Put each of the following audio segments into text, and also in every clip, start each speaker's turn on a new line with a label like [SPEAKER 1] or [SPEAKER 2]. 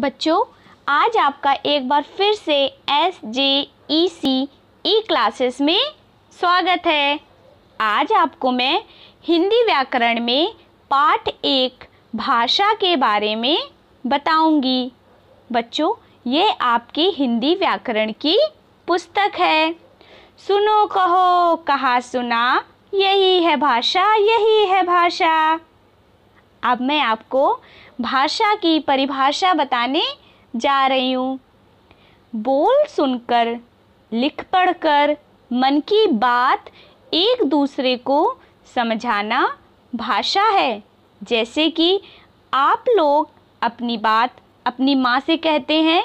[SPEAKER 1] बच्चों आज आपका एक बार फिर से S J E C E classes में स्वागत है आज आपको मैं हिंदी व्याकरण में पाठ एक भाषा के बारे में बताऊंगी बच्चों ये आपकी हिंदी व्याकरण की पुस्तक है सुनो कहो कहा सुना यही है भाषा यही है भाषा अब मैं आपको भाषा की परिभाषा बताने जा रही हूँ बोल सुनकर लिख पढ़कर मन की बात एक दूसरे को समझाना भाषा है जैसे कि आप लोग अपनी बात अपनी माँ से कहते हैं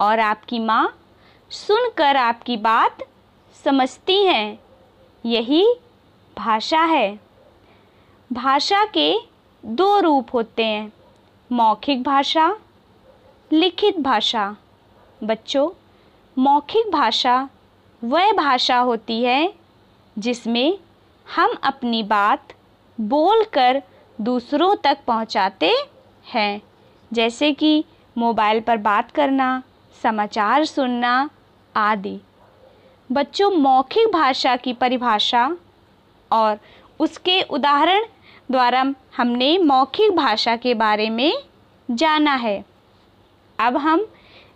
[SPEAKER 1] और आपकी माँ सुनकर आपकी बात समझती हैं यही भाषा है भाषा के दो रूप होते हैं मौखिक भाषा लिखित भाषा बच्चों मौखिक भाषा वह भाषा होती है जिसमें हम अपनी बात बोलकर दूसरों तक पहुंचाते हैं जैसे कि मोबाइल पर बात करना समाचार सुनना आदि बच्चों मौखिक भाषा की परिभाषा और उसके उदाहरण द्वारा हमने मौखिक भाषा के बारे में जाना है अब हम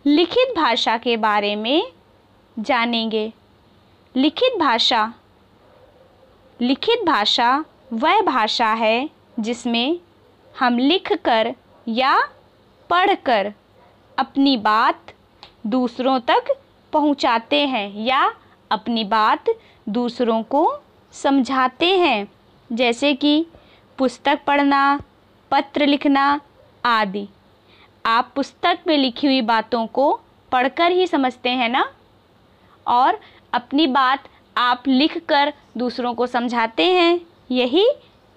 [SPEAKER 1] लिखित भाषा के बारे में जानेंगे लिखित भाषा लिखित भाषा वह भाषा है जिसमें हम लिखकर या पढ़कर अपनी बात दूसरों तक पहुंचाते हैं या अपनी बात दूसरों को समझाते हैं जैसे कि पुस्तक पढ़ना पत्र लिखना आदि आप पुस्तक में लिखी हुई बातों को पढ़कर ही समझते हैं ना और अपनी बात आप लिख कर दूसरों को समझाते हैं यही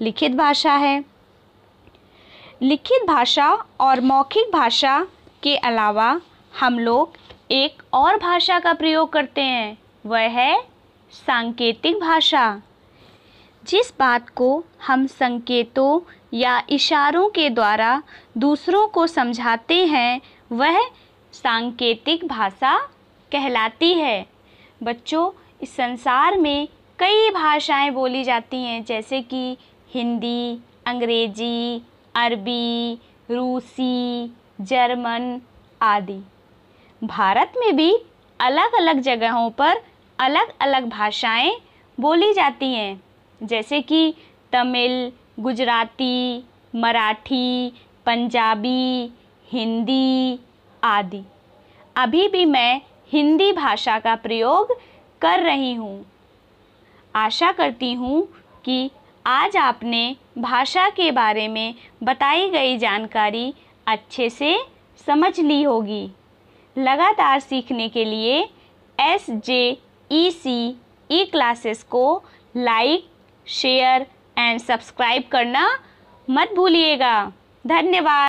[SPEAKER 1] लिखित भाषा है लिखित भाषा और मौखिक भाषा के अलावा हम लोग एक और भाषा का प्रयोग करते हैं वह है सांकेतिक भाषा जिस बात को हम संकेतों या इशारों के द्वारा दूसरों को समझाते हैं वह सांकेतिक भाषा कहलाती है बच्चों इस संसार में कई भाषाएं बोली जाती हैं जैसे कि हिंदी अंग्रेजी अरबी रूसी जर्मन आदि भारत में भी अलग अलग जगहों पर अलग अलग भाषाएं बोली जाती हैं जैसे कि तमिल गुजराती मराठी पंजाबी हिंदी आदि अभी भी मैं हिंदी भाषा का प्रयोग कर रही हूँ आशा करती हूँ कि आज आपने भाषा के बारे में बताई गई जानकारी अच्छे से समझ ली होगी लगातार सीखने के लिए S J E C E classes को लाइक शेयर एंड सब्सक्राइब करना मत भूलिएगा धन्यवाद